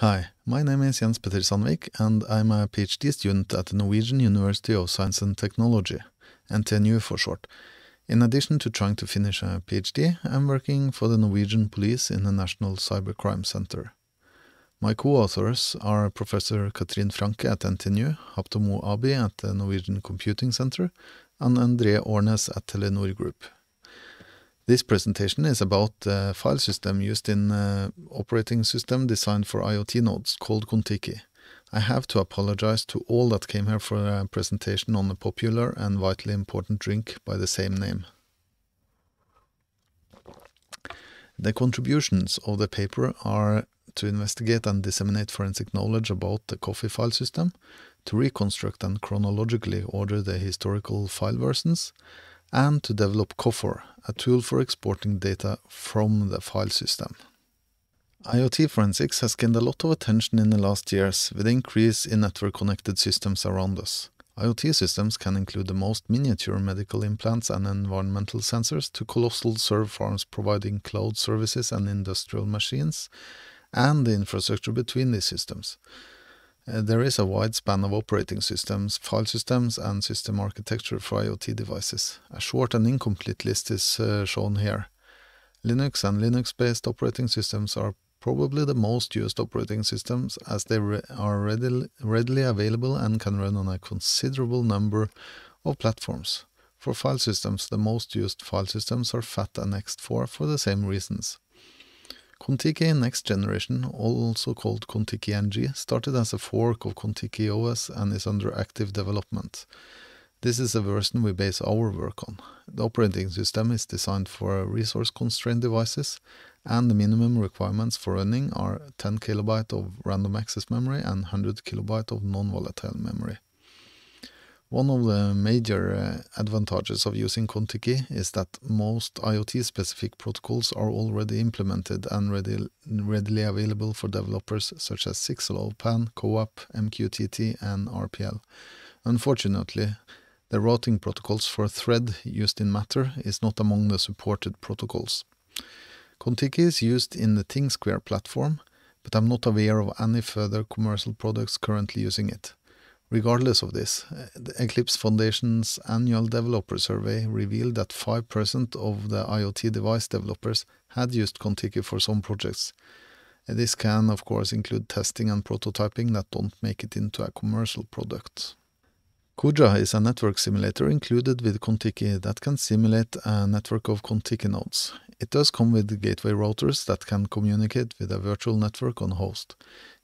Hi, my name is Jens Petter Sandvik, and I'm a PhD student at the Norwegian University of Science and Technology, NTNU for short. In addition to trying to finish a PhD, I'm working for the Norwegian police in the National Cybercrime Center. My co-authors are Professor Katrin Franke at NTNU, Haptomo Abi at the Norwegian Computing Center, and André Ornes at Telenor Group. This presentation is about a uh, file system used in uh, operating system designed for IoT nodes called Contiki. I have to apologize to all that came here for a presentation on a popular and vitally important drink by the same name. The contributions of the paper are to investigate and disseminate forensic knowledge about the coffee file system, to reconstruct and chronologically order the historical file versions, and to develop Coffer, a tool for exporting data from the file system. IoT forensics has gained a lot of attention in the last years with the increase in network connected systems around us. IoT systems can include the most miniature medical implants and environmental sensors to colossal server farms providing cloud services and industrial machines, and the infrastructure between these systems. Uh, there is a wide span of operating systems, file systems, and system architecture for IoT devices. A short and incomplete list is uh, shown here. Linux and Linux-based operating systems are probably the most used operating systems as they re are readily, readily available and can run on a considerable number of platforms. For file systems, the most used file systems are FAT and Next4 for the same reasons. Contiki Next Generation, also called Contiki NG, started as a fork of Contiki OS and is under active development. This is a version we base our work on. The operating system is designed for resource-constrained devices, and the minimum requirements for running are 10 kilobyte of random access memory and 100 kilobyte of non-volatile memory. One of the major uh, advantages of using Contiki is that most IoT-specific protocols are already implemented and ready, readily available for developers such as Sixlowpan, CoAP, MQTT and RPL. Unfortunately, the routing protocols for Thread used in Matter is not among the supported protocols. Contiki is used in the ThingSquare platform, but I'm not aware of any further commercial products currently using it. Regardless of this, uh, the Eclipse Foundation's annual developer survey revealed that 5% of the IoT device developers had used Contiki for some projects. Uh, this can, of course, include testing and prototyping that don't make it into a commercial product. Kuja is a network simulator included with Contiki that can simulate a network of Contiki nodes. It does come with gateway routers that can communicate with a virtual network on host.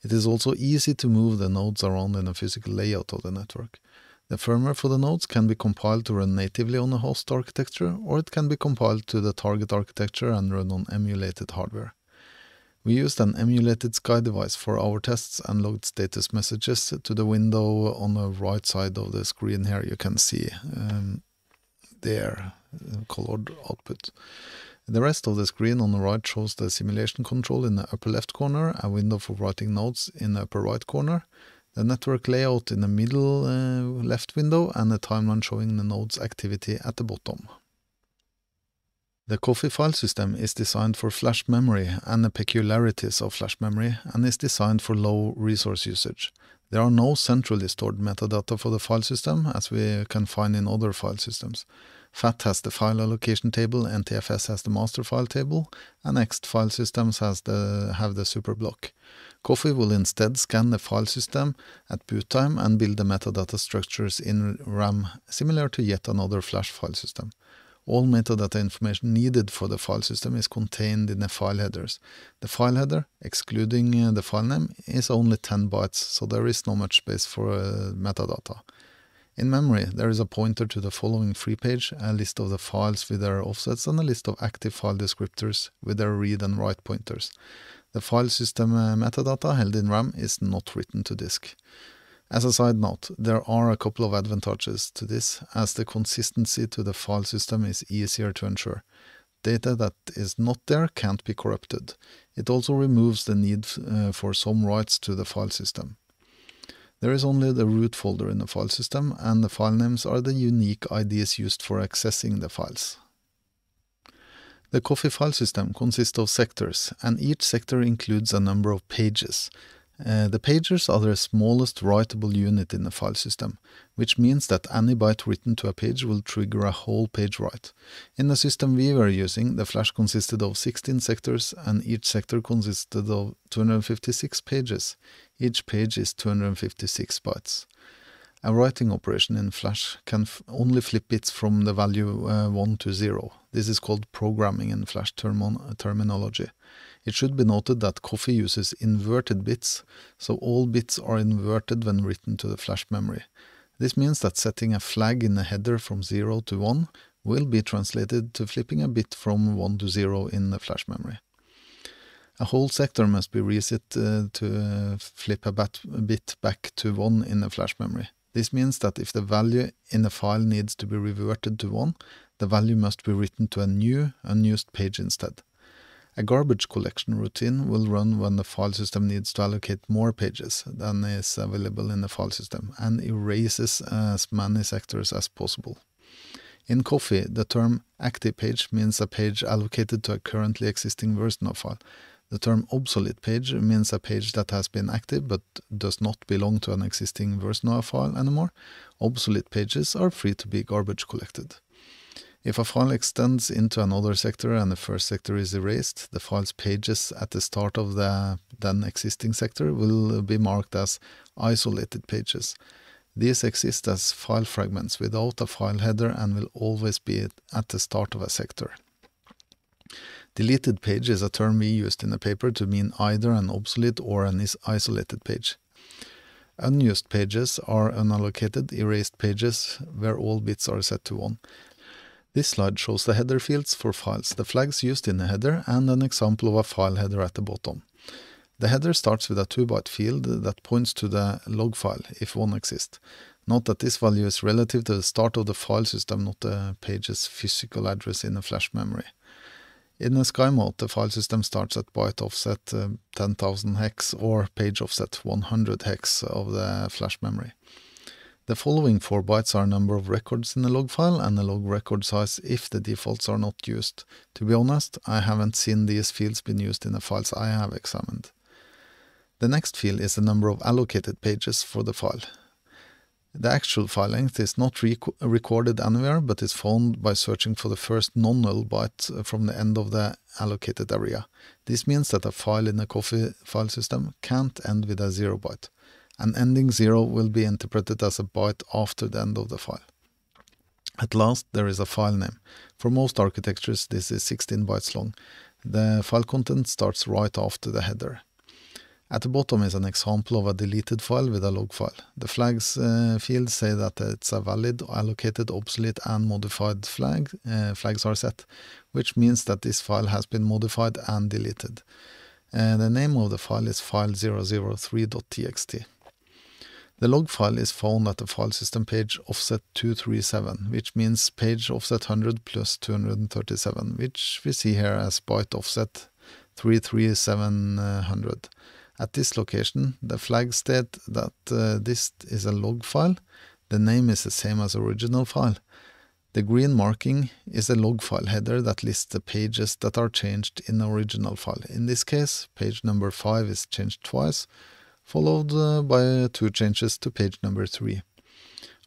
It is also easy to move the nodes around in a physical layout of the network. The firmware for the nodes can be compiled to run natively on the host architecture, or it can be compiled to the target architecture and run on emulated hardware. We used an emulated Sky device for our tests and logged status messages to the window on the right side of the screen here you can see um, there, uh, colored output. The rest of the screen on the right shows the simulation control in the upper left corner, a window for writing notes in the upper right corner, the network layout in the middle uh, left window, and the timeline showing the node's activity at the bottom. The Coffee file system is designed for flash memory and the peculiarities of flash memory, and is designed for low resource usage. There are no centrally stored metadata for the file system, as we can find in other file systems. FAT has the file allocation table, NTFS has the master file table, and next file systems has the, have the super block. Coffee will instead scan the file system at boot time and build the metadata structures in RAM similar to yet another flash file system. All metadata information needed for the file system is contained in the file headers. The file header, excluding uh, the file name, is only 10 bytes, so there is not much space for uh, metadata. In memory, there is a pointer to the following free page, a list of the files with their offsets, and a list of active file descriptors with their read and write pointers. The file system uh, metadata held in RAM is not written to disk. As a side note, there are a couple of advantages to this, as the consistency to the file system is easier to ensure. Data that is not there can't be corrupted. It also removes the need uh, for some rights to the file system. There is only the root folder in the file system, and the file names are the unique IDs used for accessing the files. The Coffee file system consists of sectors, and each sector includes a number of pages, uh, the pagers are the smallest writable unit in the file system, which means that any byte written to a page will trigger a whole page write. In the system we were using, the flash consisted of 16 sectors, and each sector consisted of 256 pages. Each page is 256 bytes. A writing operation in Flash can only flip bits from the value uh, 1 to 0. This is called programming in Flash terminology. It should be noted that Coffee uses inverted bits, so all bits are inverted when written to the flash memory. This means that setting a flag in a header from 0 to 1 will be translated to flipping a bit from 1 to 0 in the flash memory. A whole sector must be reset uh, to flip a, bat, a bit back to 1 in the flash memory. This means that if the value in a file needs to be reverted to 1, the value must be written to a new unused page instead. A garbage collection routine will run when the file system needs to allocate more pages than is available in the file system and erases as many sectors as possible. In Coffee, the term active page means a page allocated to a currently existing version of file. The term obsolete page means a page that has been active but does not belong to an existing version of a file anymore. Obsolete pages are free to be garbage collected. If a file extends into another sector and the first sector is erased, the file's pages at the start of the then existing sector will be marked as isolated pages. These exist as file fragments without a file header and will always be at the start of a sector. Deleted page is a term we used in the paper to mean either an obsolete or an isolated page. Unused pages are unallocated, erased pages, where all bits are set to 1. This slide shows the header fields for files, the flags used in the header, and an example of a file header at the bottom. The header starts with a 2-byte field that points to the log file, if one exists. Note that this value is relative to the start of the file system, not the page's physical address in the flash memory. In the Sky mode, the file system starts at byte offset uh, 10,000 hex or page offset 100 hex of the flash memory. The following 4 bytes are number of records in the log file and the log record size if the defaults are not used. To be honest, I haven't seen these fields been used in the files I have examined. The next field is the number of allocated pages for the file. The actual file length is not rec recorded anywhere but is found by searching for the first non-null byte uh, from the end of the allocated area. This means that a file in a coffee file system can't end with a 0 byte and ending 0 will be interpreted as a byte after the end of the file. At last, there is a file name. For most architectures, this is 16 bytes long. The file content starts right after the header. At the bottom is an example of a deleted file with a log file. The flags uh, field say that it's a valid, allocated, obsolete and modified flag. Uh, flags are set, which means that this file has been modified and deleted. Uh, the name of the file is file003.txt. The log file is found at the file system page offset 237, which means page offset 100 plus 237, which we see here as byte offset 33700. At this location, the flag state that uh, this is a log file. The name is the same as original file. The green marking is a log file header that lists the pages that are changed in the original file. In this case, page number 5 is changed twice, followed uh, by two changes to page number 3.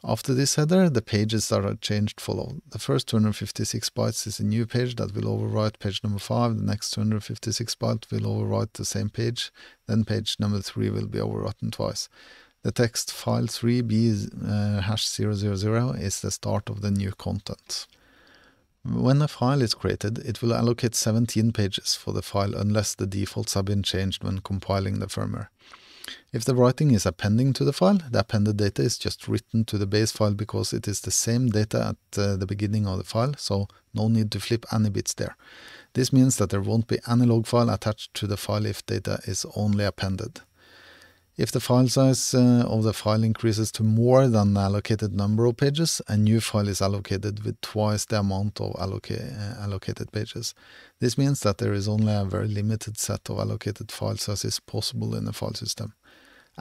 After this header, the pages that are changed follow. The first 256 bytes is a new page that will overwrite page number 5, the next 256 bytes will overwrite the same page, then page number 3 will be overwritten twice. The text file 3b uh, hash 000 is the start of the new content. When a file is created, it will allocate 17 pages for the file unless the defaults have been changed when compiling the firmware. If the writing is appending to the file, the appended data is just written to the base file because it is the same data at uh, the beginning of the file, so no need to flip any bits there. This means that there won't be any log file attached to the file if data is only appended. If the file size uh, of the file increases to more than the allocated number of pages, a new file is allocated with twice the amount of alloca uh, allocated pages. This means that there is only a very limited set of allocated file sizes possible in the file system.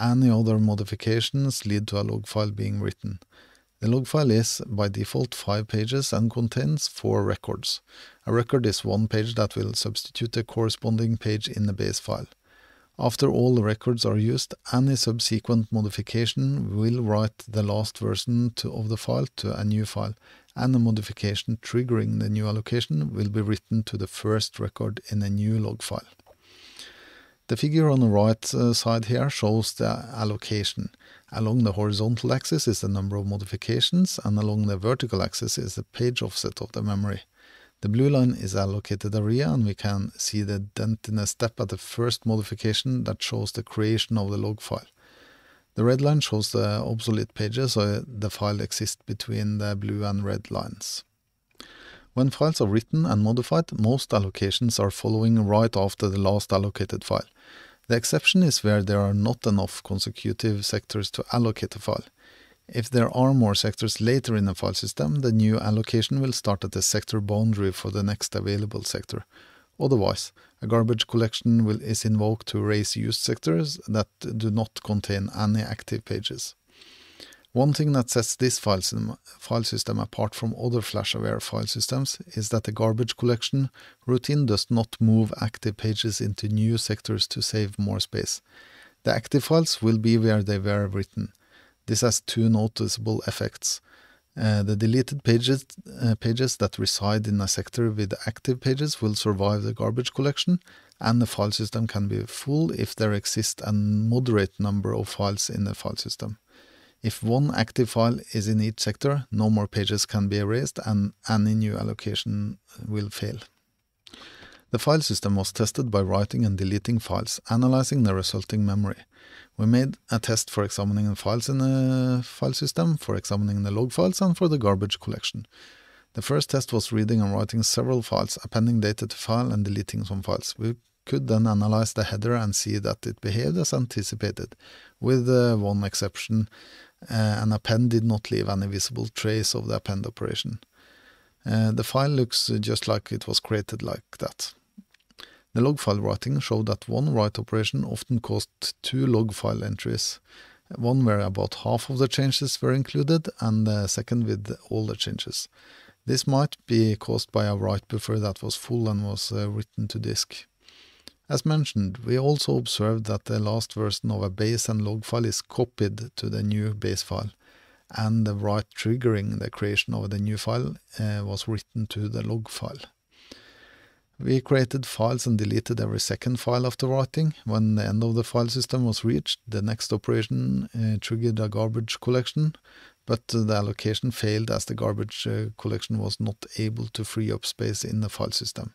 Any other modifications lead to a log file being written. The log file is, by default, 5 pages and contains 4 records. A record is one page that will substitute the corresponding page in the base file. After all records are used, any subsequent modification will write the last version to, of the file to a new file, and the modification triggering the new allocation will be written to the first record in a new log file. The figure on the right uh, side here shows the allocation. Along the horizontal axis is the number of modifications, and along the vertical axis is the page offset of the memory. The blue line is allocated area and we can see the dent in the step at the first modification that shows the creation of the log file. The red line shows the obsolete pages, so the file exists between the blue and red lines. When files are written and modified, most allocations are following right after the last allocated file. The exception is where there are not enough consecutive sectors to allocate a file. If there are more sectors later in the file system, the new allocation will start at the sector boundary for the next available sector. Otherwise, a garbage collection will, is invoked to erase used sectors that do not contain any active pages. One thing that sets this file file system apart from other flash-aware file systems is that the garbage collection routine does not move active pages into new sectors to save more space. The active files will be where they were written. This has two noticeable effects. Uh, the deleted pages, uh, pages that reside in a sector with active pages will survive the garbage collection, and the file system can be full if there exists a moderate number of files in the file system. If one active file is in each sector, no more pages can be erased and any new allocation will fail. The file system was tested by writing and deleting files, analyzing the resulting memory. We made a test for examining the files in the file system, for examining the log files, and for the garbage collection. The first test was reading and writing several files, appending data to file and deleting some files. We could then analyze the header and see that it behaved as anticipated, with uh, one exception uh, an append did not leave any visible trace of the append operation. Uh, the file looks just like it was created like that. The log file writing showed that one write operation often caused two log file entries, one where about half of the changes were included, and the second with all the changes. This might be caused by a write buffer that was full and was uh, written to disk. As mentioned, we also observed that the last version of a base and log file is copied to the new base file, and the write triggering the creation of the new file uh, was written to the log file. We created files and deleted every second file after writing. When the end of the file system was reached, the next operation uh, triggered a garbage collection, but the allocation failed as the garbage uh, collection was not able to free up space in the file system.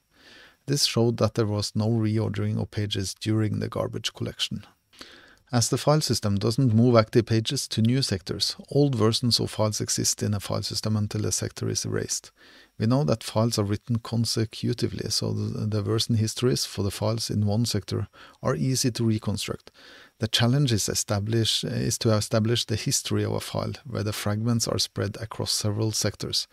This showed that there was no reordering of pages during the garbage collection. As the file system doesn't move active pages to new sectors, old versions of files exist in a file system until a sector is erased. We know that files are written consecutively, so the, the version histories for the files in one sector are easy to reconstruct. The challenge is, establish, is to establish the history of a file, where the fragments are spread across several sectors.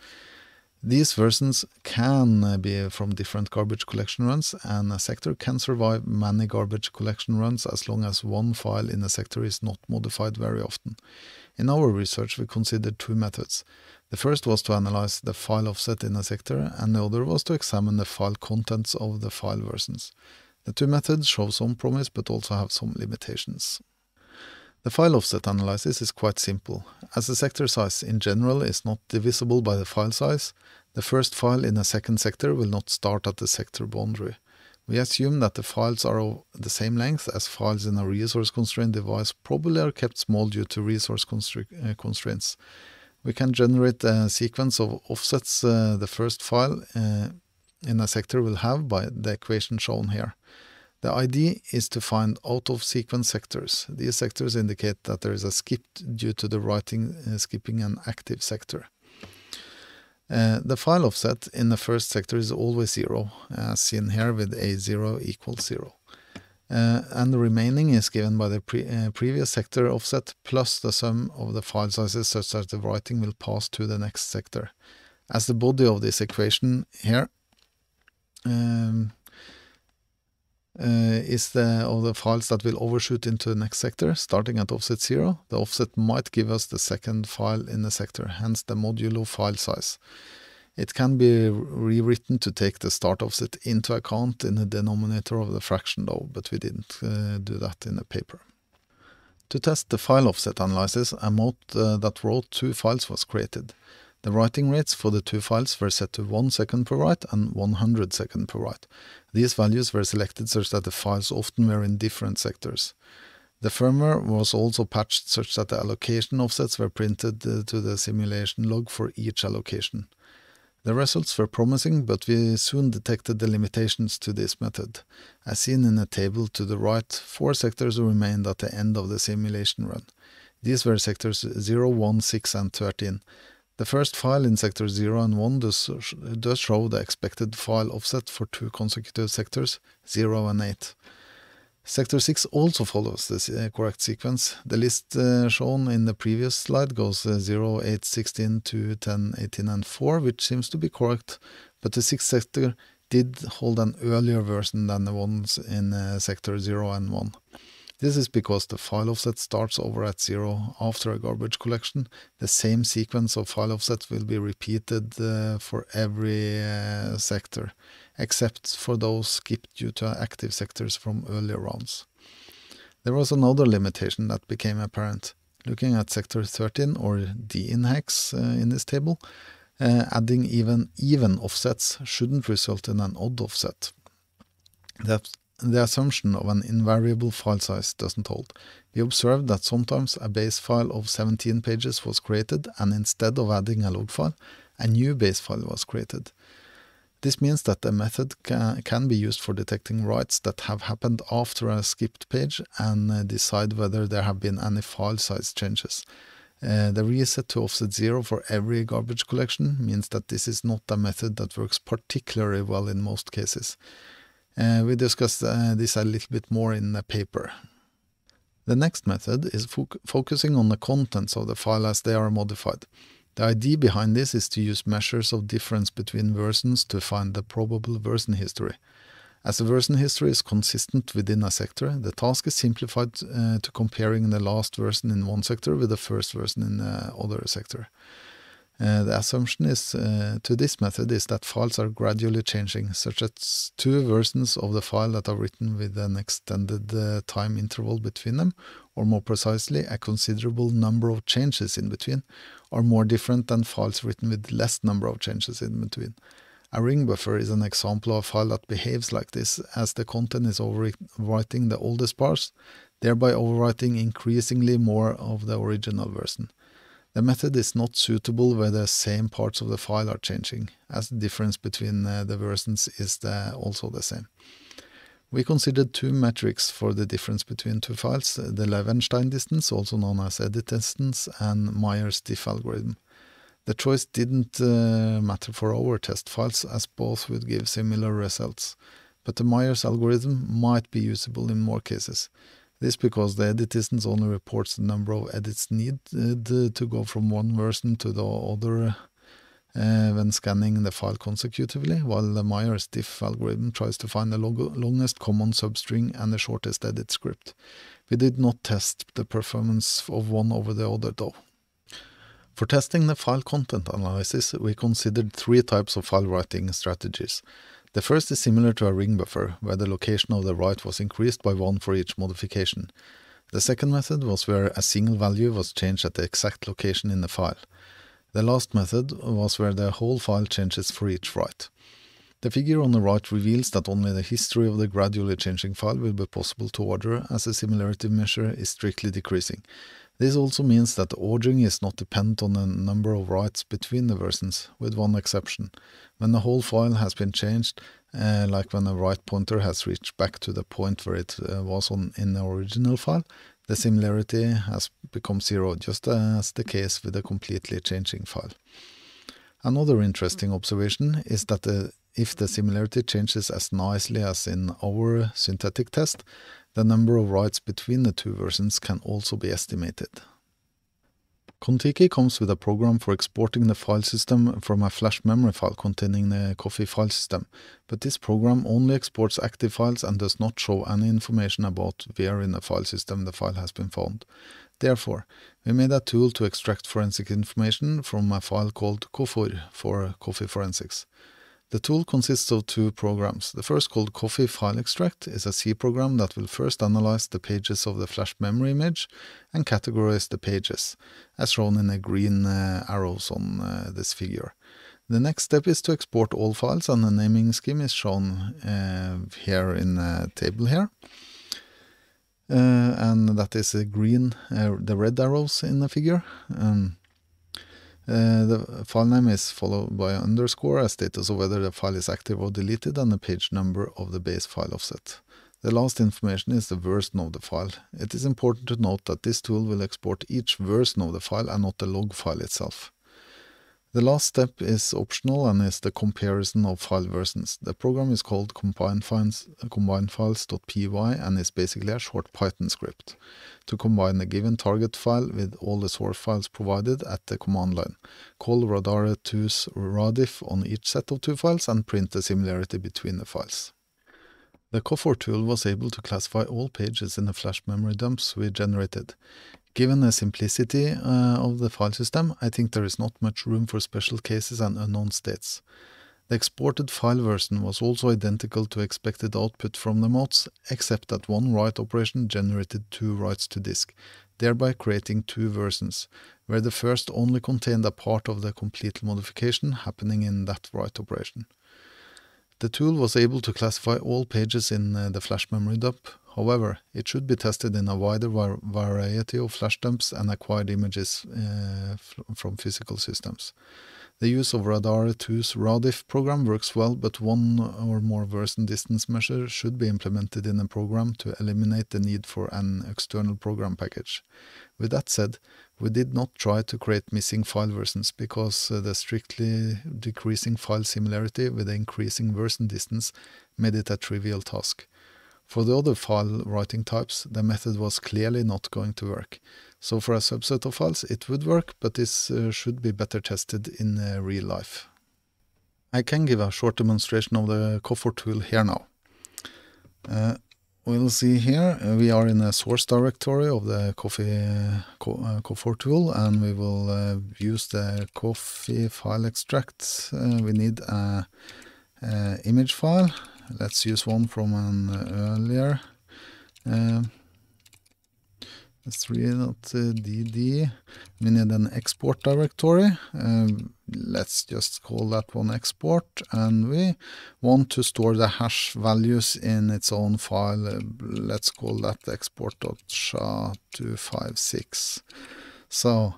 These versions can uh, be from different garbage collection runs, and a sector can survive many garbage collection runs as long as one file in a sector is not modified very often. In our research, we considered two methods. The first was to analyze the file offset in a sector, and the other was to examine the file contents of the file versions. The two methods show some promise but also have some limitations. The file offset analysis is quite simple. As the sector size in general is not divisible by the file size, the first file in a second sector will not start at the sector boundary. We assume that the files are of the same length as files in a resource-constrained device probably are kept small due to resource uh, constraints. We can generate a sequence of offsets uh, the first file uh, in a sector will have by the equation shown here. The idea is to find out-of-sequence sectors. These sectors indicate that there is a skip due to the writing, uh, skipping an active sector. Uh, the file offset in the first sector is always zero, as seen here with A0 equals zero. Uh, and the remaining is given by the pre uh, previous sector offset plus the sum of the file sizes such that the writing will pass to the next sector. As the body of this equation here, um, uh, is the of the files that will overshoot into the next sector starting at offset 0. The offset might give us the second file in the sector, hence the modulo file size. It can be rewritten to take the start offset into account in the denominator of the fraction though, but we didn't uh, do that in the paper. To test the file offset analysis, a mode uh, that wrote two files was created. The writing rates for the two files were set to 1 second per write and 100 second per write. These values were selected such that the files often were in different sectors. The firmware was also patched such that the allocation offsets were printed uh, to the simulation log for each allocation. The results were promising, but we soon detected the limitations to this method. As seen in the table to the right, four sectors remained at the end of the simulation run. These were sectors 0, 1, 6 and 13, the first file in sector 0 and 1 does, does show the expected file offset for two consecutive sectors, 0 and 8. Sector 6 also follows the uh, correct sequence. The list uh, shown in the previous slide goes uh, 0, 8, 16 2, 10, 18 and 4, which seems to be correct, but the 6th sector did hold an earlier version than the ones in uh, sector 0 and 1. This is because the file offset starts over at zero after a garbage collection. The same sequence of file offsets will be repeated uh, for every uh, sector, except for those skipped due to active sectors from earlier rounds. There was another limitation that became apparent. Looking at sector 13 or D in hex uh, in this table, uh, adding even even offsets shouldn't result in an odd offset. That the assumption of an invariable file size doesn't hold. We observed that sometimes a base file of 17 pages was created, and instead of adding a log file, a new base file was created. This means that the method ca can be used for detecting writes that have happened after a skipped page and uh, decide whether there have been any file size changes. Uh, the reset to offset zero for every garbage collection means that this is not a method that works particularly well in most cases. Eh, we discussed eh, this a little bit more in the paper. The next method is focusing on the contents of the file as they are modified. The idea behind this is to use measures of difference between versions to find the probable version history. As the version history is consistent within a sector, the task is simplified uh, to comparing the last version in one sector with the first version in the other sector. Uh, the assumption is uh, to this method is that files are gradually changing, such as two versions of the file that are written with an extended uh, time interval between them, or more precisely, a considerable number of changes in between, are more different than files written with less number of changes in between. A ring buffer is an example of a file that behaves like this, as the content is overwriting the oldest parts, thereby overwriting increasingly more of the original version. The method is not suitable where the same parts of the file are changing, as the difference between uh, the versions is the, also the same. We considered two metrics for the difference between two files, uh, the Levenstein distance, also known as edit distance, and Meyer's diff algorithm. The choice didn't uh, matter for our test files, as both would give similar results, but the Meyer's algorithm might be usable in more cases. This because the edit instance only reports the number of edits needed uh, to go from one version to the other uh, when scanning the file consecutively, while the Myers diff algorithm tries to find the longest common substring and the shortest edit script. We did not test the performance of one over the other though. For testing the file content analysis, we considered three types of file writing strategies. The first is similar to a ring buffer, where the location of the write was increased by one for each modification. The second method was where a single value was changed at the exact location in the file. The last method was where the whole file changes for each write. The figure on the right reveals that only the history of the gradually changing file will be possible to order as the similarity measure is strictly decreasing, this also means that the ordering is not dependent on the number of writes between the versions, with one exception. When the whole file has been changed, uh, like when a write pointer has reached back to the point where it uh, was on in the original file, the similarity has become zero, just as the case with a completely changing file. Another interesting observation is that the, uh, if the similarity changes as nicely as in our synthetic test, the number of writes between the two versions can also be estimated. Contiki comes with a program for exporting the file system from a flash memory file containing the coffee file system, but this program only exports active files and does not show any information about where in the file system the file has been found. Therefore, we made a tool to extract forensic information from a file called COFOR for Coffee Forensics. The tool consists of two programs. The first called Coffee File Extract is a C program that will first analyze the pages of the flash memory image and categorize the pages, as shown in the green uh, arrows on uh, this figure. The next step is to export all files and the naming scheme is shown uh, here in the table here. Uh, and that is the green, uh, the red arrows in the figure. Um, Eh, the file name is followed by an underscore as status of whether the file is active or deleted and the page number of the base file offset. The last information is the version of the file. It is important to note that this tool will export each version of the file and not the log file itself. The last step is optional and is the comparison of file versions. The program is called combinefiles.py and is basically a short Python script to combine a given target file with all the source files provided at the command line. Call radare 2s radif on each set of two files and print the similarity between the files. The COFOR tool was able to classify all pages in the flash memory dumps we generated. Given the simplicity uh, of the file system, I think there is not much room for special cases and unknown states. The exported file version was also identical to expected output from the mods, except that one write operation generated two writes to disk, thereby creating two versions, where the first only contained a part of the complete modification happening in that write operation. The tool was able to classify all pages in uh, the flash memory dump However, it should be tested in a wider variety of flash dumps and acquired images uh, from physical systems. The use of Radar 2's RADIF program works well, but one or more version distance measure should be implemented in a program to eliminate the need for an external program package. With that said, we did not try to create missing file versions because eh, the strictly decreasing file similarity with the increasing version distance made it a trivial task. For the other file writing types, the method was clearly not going to work. So for a subset of files, it would work, but this uh, should be better tested in uh, real life. I can give a short demonstration of the Cofor tool here now. Uh, we'll see here, uh, we are in a source directory of the Coffee, uh, uh, tool, and we will use the Coffee file extract. we need an image file let's use one from an uh, earlier. Um, let's reload uh, dd. We need an export directory. Um, let's just call that one export. And we want to store the hash values in its own file. Uh, let's call that export.sha256. So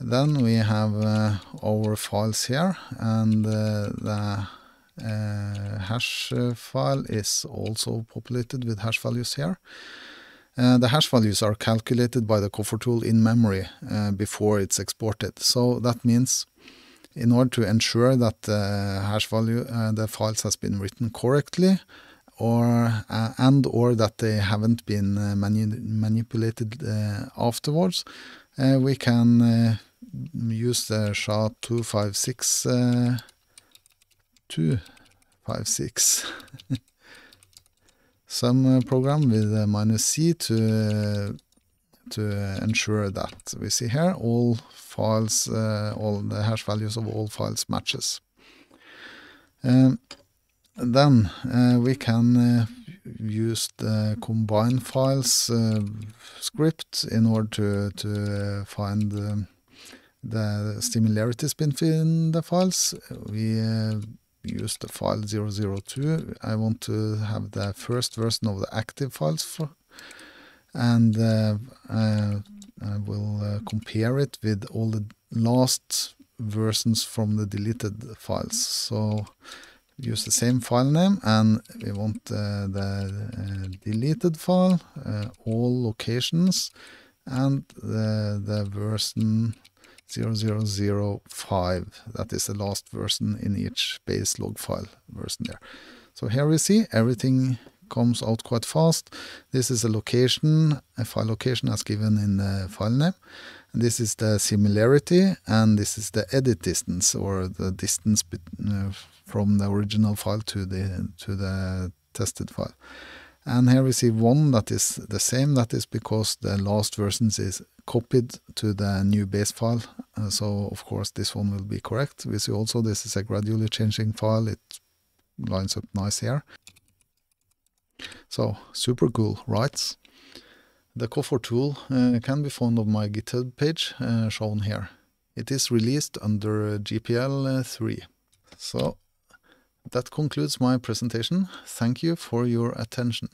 then we have uh, our files here and uh, the uh, hash uh, file is also populated with hash values here. Uh, the hash values are calculated by the coffer tool in memory uh, before it's exported. So that means in order to ensure that the hash value, uh, the files has been written correctly, or uh, and or that they haven't been mani manipulated afterwards, we can use the SHA-256 two, five, six. Some uh, program with uh, minus C to uh, to ensure that we see here all files, uh, all the hash values of all files matches. Um, then uh, we can uh, use the combine files script in order to, to find um, the similarities between the files. We use the file 002. I want to have the first version of the active files for, and uh, uh, I will uh, compare it with all the last versions from the deleted files. So use the same file name and we want uh, the uh, deleted file, uh, all locations, and the, the version 0005. That is the last version in each base log file version there. So here we see everything comes out quite fast. This is a location, a file location as given in the file name. And this is the similarity and this is the edit distance or the distance uh, from the original file to the to the tested file. And here we see one that is the same. That is because the last version is copied to the new base file. Uh, so of course this one will be correct. We see also this is a gradually changing file. It lines up nice here. So super cool, right? The Coffer tool uh, can be found on my GitHub page uh, shown here. It is released under uh, GPL uh, 3. So that concludes my presentation. Thank you for your attention.